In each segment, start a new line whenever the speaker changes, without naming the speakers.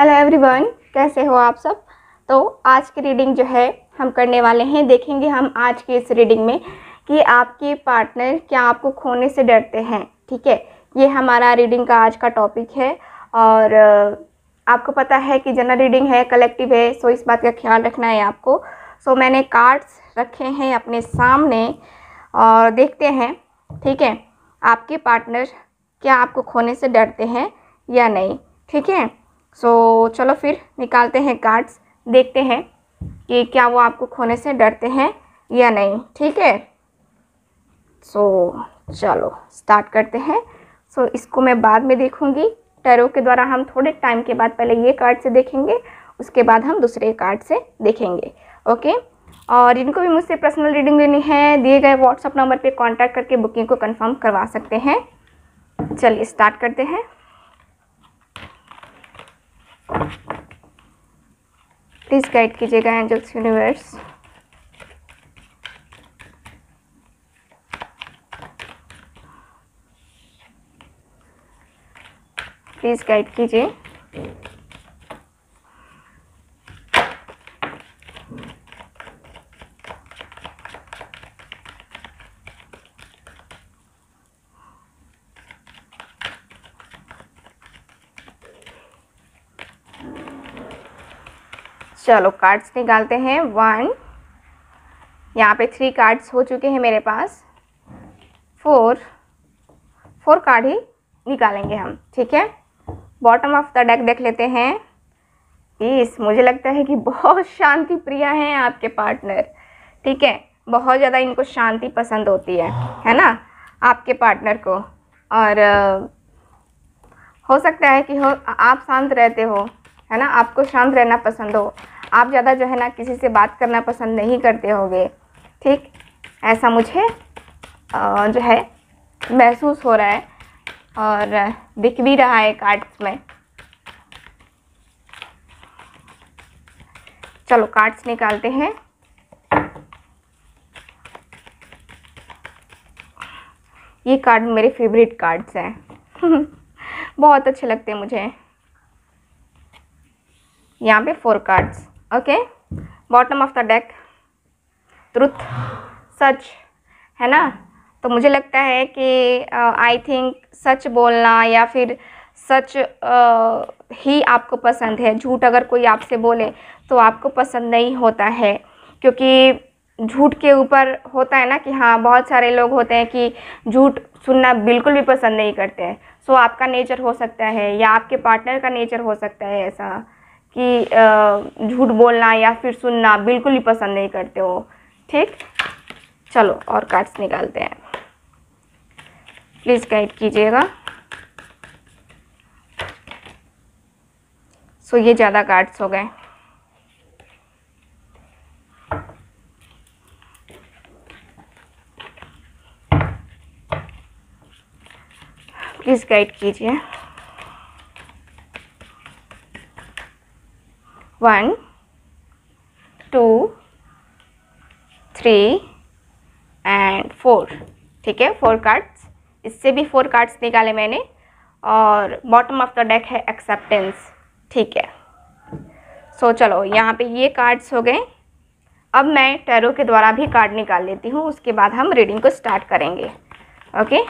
Hello everyone कैसे हो आप सब तो आज की रीडिंग जो है हम करने वाले हैं देखेंगे हम आज की इस रीडिंग में कि आपके पार्टनर क्या आपको खोने से डरते हैं ठीक है ये हमारा रीडिंग का आज का टॉपिक है और आपको पता है कि जनरल रीडिंग है कलेक्टिव है सो इस बात का ख्याल रखना है आपको सो मैंने कार्ड्स रखे हैं अपने सामने और देखते हैं ठीक है आपके पार्टनर क्या आपको खोने से डरते हैं या नहीं ठीक है सो so, चलो फिर निकालते हैं कार्ड्स देखते हैं कि क्या वो आपको खोने से डरते हैं या नहीं ठीक है सो so, चलो स्टार्ट करते हैं सो so, इसको मैं बाद में देखूँगी टैरो के द्वारा हम थोड़े टाइम के बाद पहले ये कार्ड से देखेंगे उसके बाद हम दूसरे कार्ड से देखेंगे ओके और इनको भी मुझसे पर्सनल रीडिंग लेनी है दिए गए व्हाट्सअप नंबर पर कॉन्टैक्ट करके बुकिंग को कन्फर्म करवा सकते हैं चलिए स्टार्ट करते हैं प्लीज़ गाइड कीजिएगा एंजल्स यूनिवर्स प्लीज़ गाइड कीजिए चलो कार्ड्स निकालते हैं वन यहाँ पे थ्री कार्ड्स हो चुके हैं मेरे पास फोर फोर कार्ड ही निकालेंगे हम ठीक है बॉटम ऑफ द डेक देख लेते हैं पीस मुझे लगता है कि बहुत शांति प्रिय हैं आपके पार्टनर ठीक है बहुत ज़्यादा इनको शांति पसंद होती है है ना आपके पार्टनर को और हो सकता है कि हो आप शांत रहते हो है ना आपको शांत रहना पसंद हो आप ज़्यादा जो है ना किसी से बात करना पसंद नहीं करते होगे ठीक ऐसा मुझे जो है महसूस हो रहा है और दिख भी रहा है कार्ड्स में चलो कार्ड्स निकालते हैं ये कार्ड मेरे फेवरेट कार्ड्स हैं बहुत अच्छे लगते हैं मुझे यहाँ पे four cards okay bottom of the deck truth सच है ना तो मुझे लगता है कि आई थिंक सच बोलना या फिर सच uh, ही आपको पसंद है झूठ अगर कोई आपसे बोले तो आपको पसंद नहीं होता है क्योंकि झूठ के ऊपर होता है ना कि हाँ बहुत सारे लोग होते हैं कि झूठ सुनना बिल्कुल भी पसंद नहीं करते हैं सो so, आपका नेचर हो सकता है या आपके पार्टनर का नेचर हो सकता है ऐसा कि झूठ बोलना या फिर सुनना बिल्कुल ही पसंद नहीं करते हो ठीक चलो और कार्ड्स निकालते हैं प्लीज़ गाइड कीजिएगा सो ये ज़्यादा कार्ड्स हो गए प्लीज़ गाइड कीजिए one, two, three and four ठीक है फोर कार्ड्स इससे भी फोर कार्ड्स निकाले मैंने और बॉटम ऑफ द डेक है एक्सेप्टेंस ठीक है सो so, चलो यहाँ पे ये कार्ड्स हो गए अब मैं टैरो के द्वारा भी कार्ड निकाल लेती हूँ उसके बाद हम रीडिंग को स्टार्ट करेंगे ओके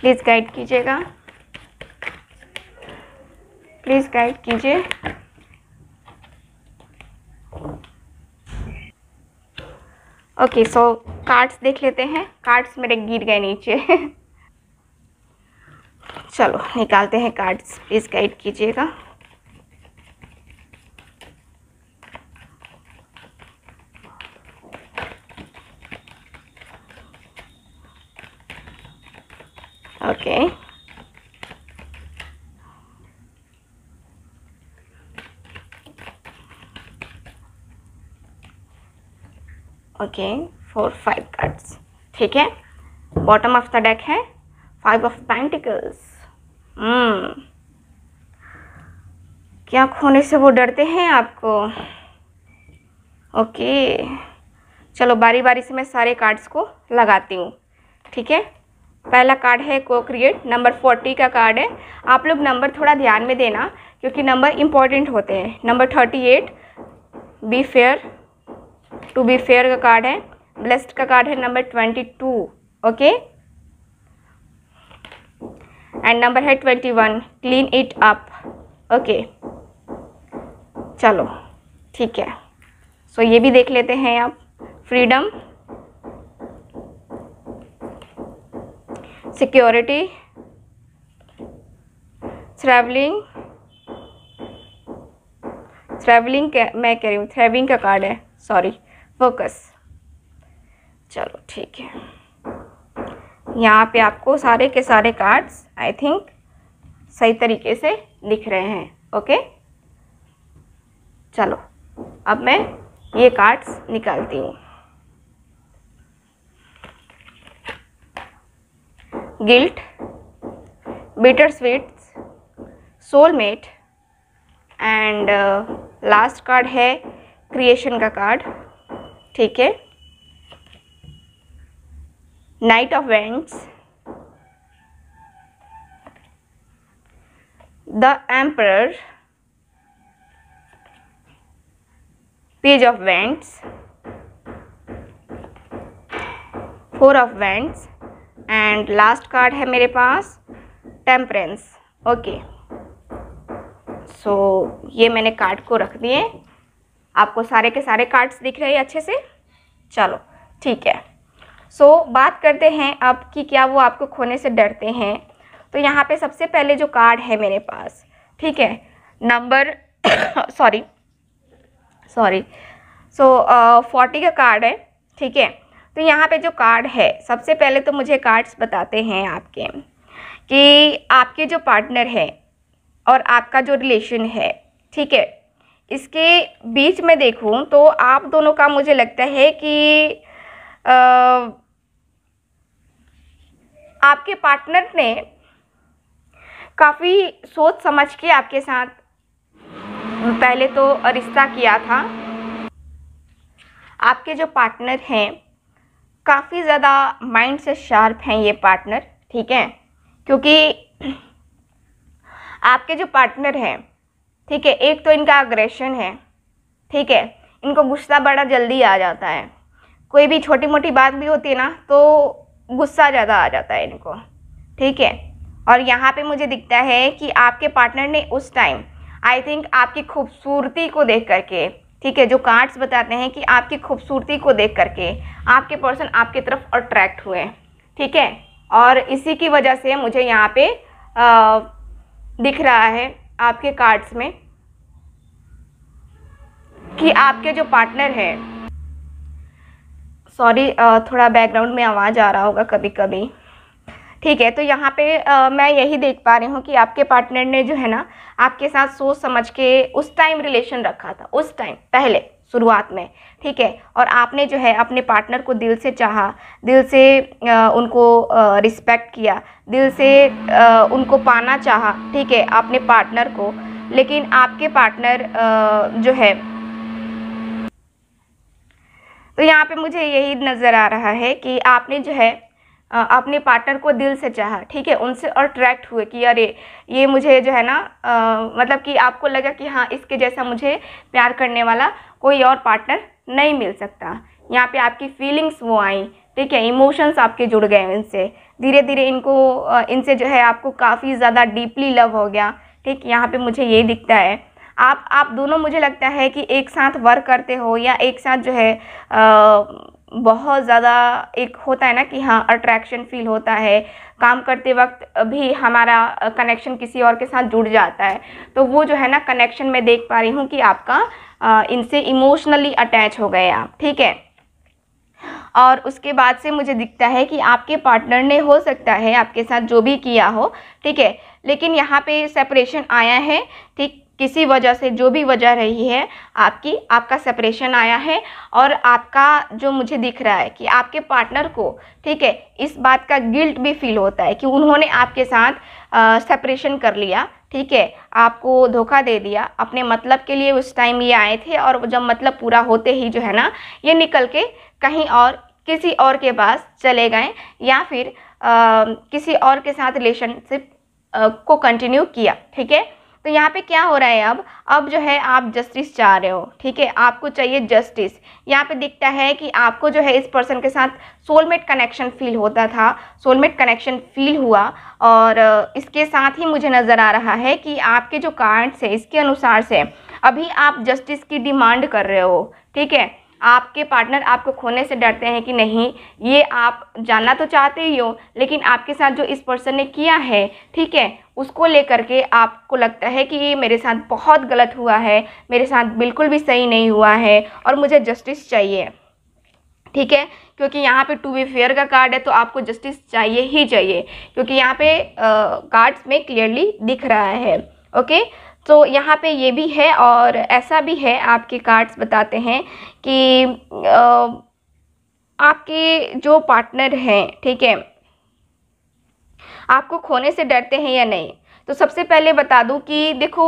प्लीज़ गाइड कीजिएगा प्लीज़ गाइड कीजिए ओके सो कार्ड्स देख लेते हैं कार्ड्स मेरे गिर गए नीचे चलो निकालते हैं कार्ड्स प्लीज़ गाइड कीजिएगा okay okay. Again four five cards ठीक है बॉटम ऑफ द डेक है फाइव ऑफ पैंटिकल्स क्या खोने से वो डरते हैं आपको ओके okay. चलो बारी बारी से मैं सारे कार्ड्स को लगाती हूँ ठीक है पहला कार्ड है को क्रिएट नंबर फोर्टी का कार्ड है आप लोग नंबर थोड़ा ध्यान में देना क्योंकि नंबर इम्पॉर्टेंट होते हैं number thirty eight be fair to be fair का कार्ड है ब्लेस्ड का कार्ड है number twenty two okay and number है twenty one clean it up okay चलो ठीक है सो so, ये भी देख लेते हैं आप फ्रीडम सिक्योरिटी ट्रैवलिंग ट्रैवलिंग मैं कह रही हूँ थ्रेविंग का कार्ड है सॉरी फोकस चलो ठीक है यहाँ पे आपको सारे के सारे कार्ड्स आई थिंक सही तरीके से दिख रहे हैं ओके चलो अब मैं ये कार्ड्स निकालती हूँ guilt bitter sweets soulmate and last card है क्रिएशन का कार्ड ठीक है knight of wands the emperor page of wands four of wands and last card है मेरे पास टेम्परेंस ओके सो ये मैंने कार्ड को रख दिए आपको सारे के सारे कार्ड्स दिख रहे हैं अच्छे से चलो ठीक है सो so, बात करते हैं अब कि क्या वो आपको खोने से डरते हैं तो यहाँ पे सबसे पहले जो कार्ड है मेरे पास ठीक है number sorry sorry so forty का कार्ड है ठीक है तो यहाँ पे जो कार्ड है सबसे पहले तो मुझे कार्ड्स बताते हैं आपके कि आपके जो पार्टनर है और आपका जो रिलेशन है ठीक है इसके बीच में देखूं तो आप दोनों का मुझे लगता है कि आ, आपके पार्टनर ने काफ़ी सोच समझ के आपके साथ पहले तो रिश्ता किया था आपके जो पार्टनर हैं काफ़ी ज़्यादा माइंड से शार्प हैं ये पार्टनर ठीक है क्योंकि आपके जो पार्टनर हैं ठीक है एक तो इनका अग्रेशन है ठीक है इनको गुस्सा बड़ा जल्दी आ जाता है कोई भी छोटी मोटी बात भी होती है ना तो गुस्सा ज़्यादा आ जाता है इनको ठीक है और यहाँ पे मुझे दिखता है कि आपके पार्टनर ने उस टाइम आई थिंक आपकी खूबसूरती को देख करके ठीक है जो कार्ड्स बताते हैं कि आपकी खूबसूरती को देख करके आपके पर्सन आपकी तरफ अट्रैक्ट हुए ठीक है और इसी की वजह से मुझे यहाँ पे आ, दिख रहा है आपके कार्ड्स में कि आपके जो पार्टनर है सॉरी थोड़ा बैकग्राउंड में आवाज़ आ रहा होगा कभी कभी ठीक है तो यहाँ पे आ, मैं यही देख पा रही हूँ कि आपके पार्टनर ने जो है ना आपके साथ सोच समझ के उस टाइम रिलेशन रखा था उस टाइम पहले शुरुआत में ठीक है और आपने जो है अपने पार्टनर को दिल से चाहा दिल से आ, उनको रिस्पेक्ट किया दिल से आ, उनको पाना चाहा ठीक है आपने पार्टनर को लेकिन आपके पार्टनर आ, जो है तो यहाँ पे मुझे यही नज़र आ रहा है कि आपने जो है अपने पार्टनर को दिल से चाहा ठीक है उनसे अट्रैक्ट हुए कि अरे ये मुझे जो है ना आ, मतलब कि आपको लगा कि हाँ इसके जैसा मुझे प्यार करने वाला कोई और पार्टनर नहीं मिल सकता यहाँ पे आपकी फीलिंग्स वो आई ठीक है इमोशंस आपके जुड़ गए इनसे धीरे धीरे इनको इनसे जो है आपको काफ़ी ज़्यादा डीपली लव हो गया ठीक यहाँ पे मुझे ये दिखता है आप आप दोनों मुझे लगता है कि एक साथ वर्क करते हो या एक साथ जो है आ, बहुत ज़्यादा एक होता है ना कि हाँ अट्रैक्शन फील होता है काम करते वक्त भी हमारा कनेक्शन किसी और के साथ जुड़ जाता है तो वो जो है ना कनेक्शन मैं देख पा रही हूँ कि आपका इनसे इमोशनली अटैच हो गए आप ठीक है और उसके बाद से मुझे दिखता है कि आपके पार्टनर ने हो सकता है आपके साथ जो भी किया हो ठीक है लेकिन यहाँ पे सेपरेशन आया है ठीक किसी वजह से जो भी वजह रही है आपकी आपका सेपरेशन आया है और आपका जो मुझे दिख रहा है कि आपके पार्टनर को ठीक है इस बात का गिल्ट भी फील होता है कि उन्होंने आपके साथ सेपरेशन कर लिया ठीक है आपको धोखा दे दिया अपने मतलब के लिए उस टाइम ये आए थे और जब मतलब पूरा होते ही जो है ना ये निकल के कहीं और किसी और के पास चले गए या फिर आ, किसी और के साथ रिलेशनशिप को कंटिन्यू किया ठीक है तो यहाँ पे क्या हो रहा है अब अब जो है आप जस्टिस चाह रहे हो ठीक है आपको चाहिए जस्टिस यहाँ पे दिखता है कि आपको जो है इस पर्सन के साथ सोलमेट कनेक्शन फील होता था सोलमेट कनेक्शन फील हुआ और इसके साथ ही मुझे नज़र आ रहा है कि आपके जो कार्ड्स है इसके अनुसार से अभी आप जस्टिस की डिमांड कर रहे हो ठीक है आपके पार्टनर आपको खोने से डरते हैं कि नहीं ये आप जानना तो चाहते ही हो लेकिन आपके साथ जो इस पर्सन ने किया है ठीक है उसको लेकर के आपको लगता है कि ये मेरे साथ बहुत गलत हुआ है मेरे साथ बिल्कुल भी सही नहीं हुआ है और मुझे जस्टिस चाहिए ठीक है क्योंकि यहाँ पे टू बी फेयर का कार्ड है तो आपको जस्टिस चाहिए ही चाहिए क्योंकि यहाँ पे कार्ड्स में क्लियरली दिख रहा है ओके तो यहाँ पे ये भी है और ऐसा भी है आपके कार्ड्स बताते हैं कि आपके जो पार्टनर हैं ठीक है आपको खोने से डरते हैं या नहीं तो सबसे पहले बता दूं कि देखो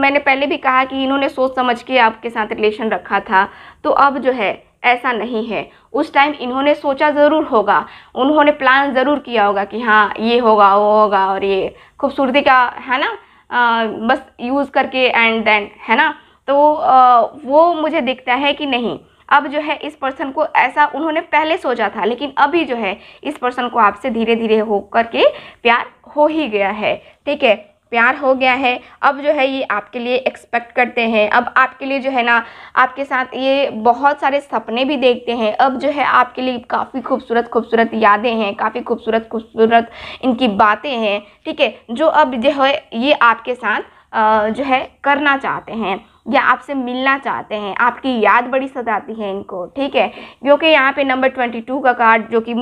मैंने पहले भी कहा कि इन्होंने सोच समझ के आपके साथ रिलेशन रखा था तो अब जो है ऐसा नहीं है उस टाइम इन्होंने सोचा ज़रूर होगा उन्होंने प्लान ज़रूर किया होगा कि हाँ ये होगा वो होगा और ये खूबसूरती का है ना आ, बस यूज़ करके एंड देन है ना तो आ, वो मुझे दिखता है कि नहीं अब जो है इस पर्सन को ऐसा उन्होंने पहले सोचा था लेकिन अभी जो है इस पर्सन को आपसे धीरे धीरे हो करके प्यार हो ही गया है ठीक है प्यार हो गया है अब जो है ये आपके लिए एक्सपेक्ट करते हैं अब आपके लिए जो है ना आपके साथ ये बहुत सारे सपने भी देखते हैं अब जो है आपके लिए काफ़ी खूबसूरत खूबसूरत यादें हैं काफ़ी खूबसूरत खूबसूरत इनकी बातें हैं ठीक है जो अब जो है ये आपके साथ जो है करना चाहते हैं या आपसे मिलना चाहते हैं आपकी याद बड़ी सताती है इनको ठीक है क्योंकि यहाँ पे नंबर ट्वेंटी टू का कार्ड जो कि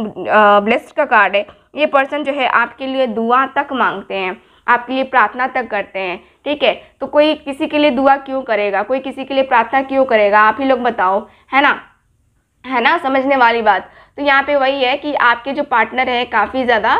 ब्लेस्ड का कार्ड है ये पर्सन जो है आपके लिए दुआ तक मांगते हैं आपके लिए प्रार्थना तक करते हैं ठीक है तो कोई किसी के लिए दुआ क्यों करेगा कोई किसी के लिए प्रार्थना क्यों करेगा आप ही लोग बताओ है ना है ना समझने वाली बात तो यहाँ पे वही है कि आपके जो पार्टनर हैं काफ़ी ज़्यादा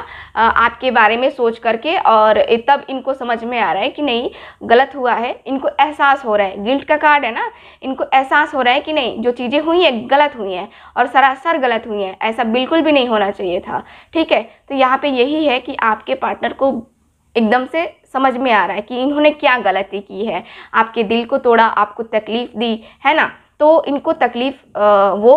आपके बारे में सोच करके और तब इनको समझ में आ रहा है कि नहीं गलत हुआ है इनको एहसास हो रहा है गिल्ट का कार्ड है ना इनको एहसास हो रहा है कि नहीं जो चीज़ें हुई हैं गलत हुई हैं और सरासर गलत हुई हैं ऐसा बिल्कुल भी नहीं होना चाहिए था ठीक है तो यहाँ पर यही है कि आपके पार्टनर को एकदम से समझ में आ रहा है कि इन्होंने क्या गलती की है आपके दिल को तोड़ा आपको तकलीफ़ दी है ना तो इनको तकलीफ़ वो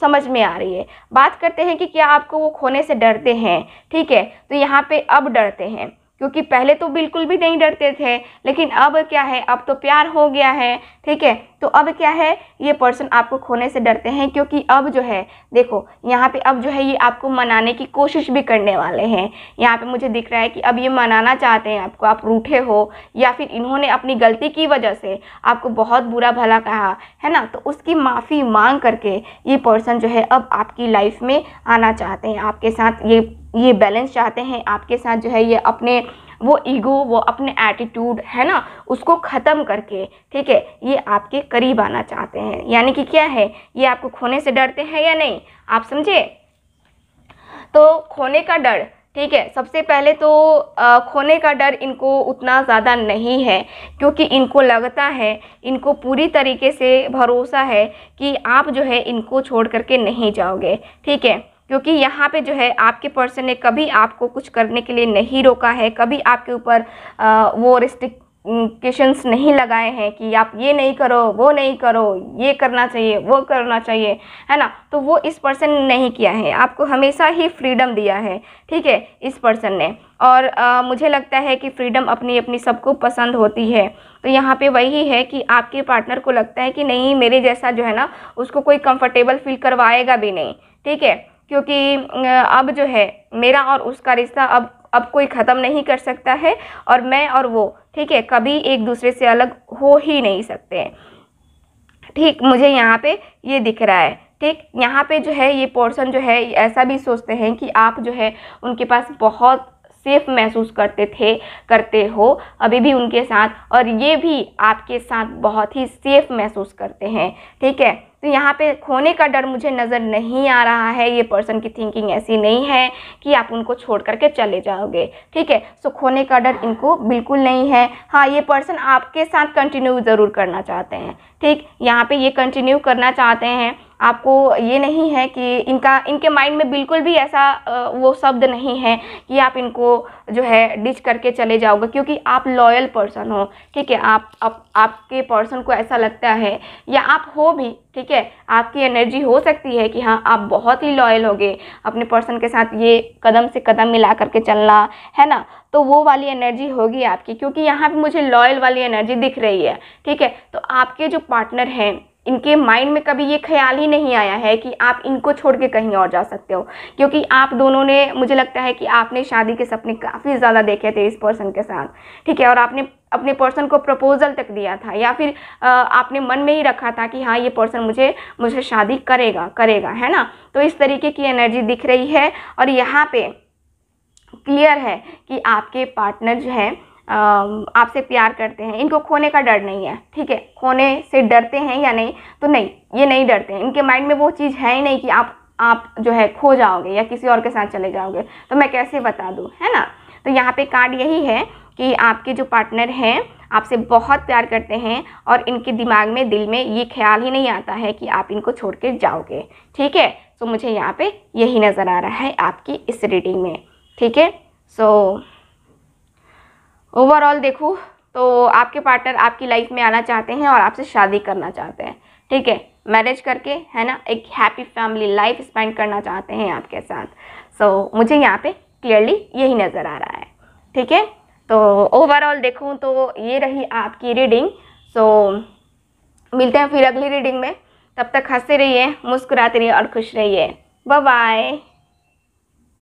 समझ में आ रही है बात करते हैं कि क्या आपको वो खोने से डरते हैं ठीक है तो यहाँ पे अब डरते हैं क्योंकि पहले तो बिल्कुल भी नहीं डरते थे लेकिन अब क्या है अब तो प्यार हो गया है ठीक है तो अब क्या है ये पर्सन आपको खोने से डरते हैं क्योंकि अब जो है देखो यहाँ पे अब जो है ये आपको मनाने की कोशिश भी करने वाले हैं यहाँ पे मुझे दिख रहा है कि अब ये मनाना चाहते हैं आपको आप रूठे हो या फिर इन्होंने अपनी गलती की वजह से आपको बहुत बुरा भला कहा है ना तो उसकी माफ़ी मांग करके ये पर्सन जो है अब आपकी लाइफ में आना चाहते हैं आपके साथ ये ये बैलेंस चाहते हैं आपके साथ जो है ये अपने वो ईगो वो अपने एटीट्यूड है ना उसको ख़त्म करके ठीक है ये आपके करीब आना चाहते हैं यानी कि क्या है ये आपको खोने से डरते हैं या नहीं आप समझे तो खोने का डर ठीक है सबसे पहले तो आ, खोने का डर इनको उतना ज़्यादा नहीं है क्योंकि इनको लगता है इनको पूरी तरीके से भरोसा है कि आप जो है इनको छोड़ करके नहीं जाओगे ठीक है क्योंकि यहाँ पे जो है आपके पर्सन ने कभी आपको कुछ करने के लिए नहीं रोका है कभी आपके ऊपर वो रिस्ट्रिक्ट नहीं लगाए हैं कि आप ये नहीं करो वो नहीं करो ये करना चाहिए वो करना चाहिए है ना तो वो इस पर्सन ने नहीं किया है आपको हमेशा ही फ्रीडम दिया है ठीक है इस पर्सन ने और आ, मुझे लगता है कि फ्रीडम अपनी अपनी सबको पसंद होती है तो यहाँ पे वही है कि आपके पार्टनर को लगता है कि नहीं मेरे जैसा जो है ना उसको कोई कंफर्टेबल फील करवाएगा भी नहीं ठीक है क्योंकि अब जो है मेरा और उसका रिश्ता अब अब कोई ख़त्म नहीं कर सकता है और मैं और वो ठीक है कभी एक दूसरे से अलग हो ही नहीं सकते हैं ठीक मुझे यहाँ पे ये दिख रहा है ठीक यहाँ पे जो है ये पोर्सन जो है ऐसा भी सोचते हैं कि आप जो है उनके पास बहुत सेफ महसूस करते थे करते हो अभी भी उनके साथ और ये भी आपके साथ बहुत ही सेफ महसूस करते हैं ठीक है तो यहाँ पे खोने का डर मुझे नज़र नहीं आ रहा है ये पर्सन की थिंकिंग ऐसी नहीं है कि आप उनको छोड़ करके चले जाओगे ठीक है सो खोने का डर इनको बिल्कुल नहीं है हाँ ये पर्सन आपके साथ कंटिन्यू ज़रूर करना चाहते हैं ठीक यहाँ पे ये कंटिन्यू करना चाहते हैं आपको ये नहीं है कि इनका इनके माइंड में बिल्कुल भी ऐसा वो शब्द नहीं है कि आप इनको जो है डिच करके चले जाओगे क्योंकि आप लॉयल पर्सन हो ठीक है आप, आप आपके पर्सन को ऐसा लगता है या आप हो भी ठीक है आपकी एनर्जी हो सकती है कि हाँ आप बहुत ही लॉयल होगे अपने पर्सन के साथ ये कदम से कदम मिला करके चलना है ना तो वो वाली एनर्जी होगी आपकी क्योंकि यहाँ पे मुझे लॉयल वाली एनर्जी दिख रही है ठीक है तो आपके जो पार्टनर हैं इनके माइंड में कभी ये ख्याल ही नहीं आया है कि आप इनको छोड़ के कहीं और जा सकते हो क्योंकि आप दोनों ने मुझे लगता है कि आपने शादी के सपने काफ़ी ज़्यादा देखे थे इस पर्सन के साथ ठीक है और आपने अपने पर्सन को प्रपोज़ल तक दिया था या फिर आपने मन में ही रखा था कि हाँ ये पर्सन मुझे मुझे शादी करेगा करेगा है ना तो इस तरीके की एनर्जी दिख रही है और यहाँ पे क्लियर है कि आपके पार्टनर जो है आपसे प्यार करते हैं इनको खोने का डर नहीं है ठीक है खोने से डरते हैं या नहीं तो नहीं ये नहीं डरते हैं इनके माइंड में वो चीज़ है ही नहीं कि आप आप जो है खो जाओगे या किसी और के साथ चले जाओगे तो मैं कैसे बता दूँ है ना तो यहाँ पे कार्ड यही है कि आपके जो पार्टनर हैं आपसे बहुत प्यार करते हैं और इनके दिमाग में दिल में ये ख्याल ही नहीं आता है कि आप इनको छोड़ जाओगे ठीक है सो तो मुझे यहाँ पर यही नज़र आ रहा है आपकी इस रीडिंग में ठीक है सो ओवरऑल देखूँ तो आपके पार्टनर आपकी लाइफ में आना चाहते हैं और आपसे शादी करना चाहते हैं ठीक है मैरिज करके है ना एक हैप्पी फैमिली लाइफ स्पेंड करना चाहते हैं आपके साथ सो so, मुझे यहाँ पे क्लियरली यही नज़र आ रहा है ठीक है तो ओवरऑल देखूँ तो ये रही आपकी रीडिंग सो so, मिलते हैं फिर अगली रीडिंग में तब तक हंसते रहिए मुस्कुराते रहिए और खुश रहिए बाय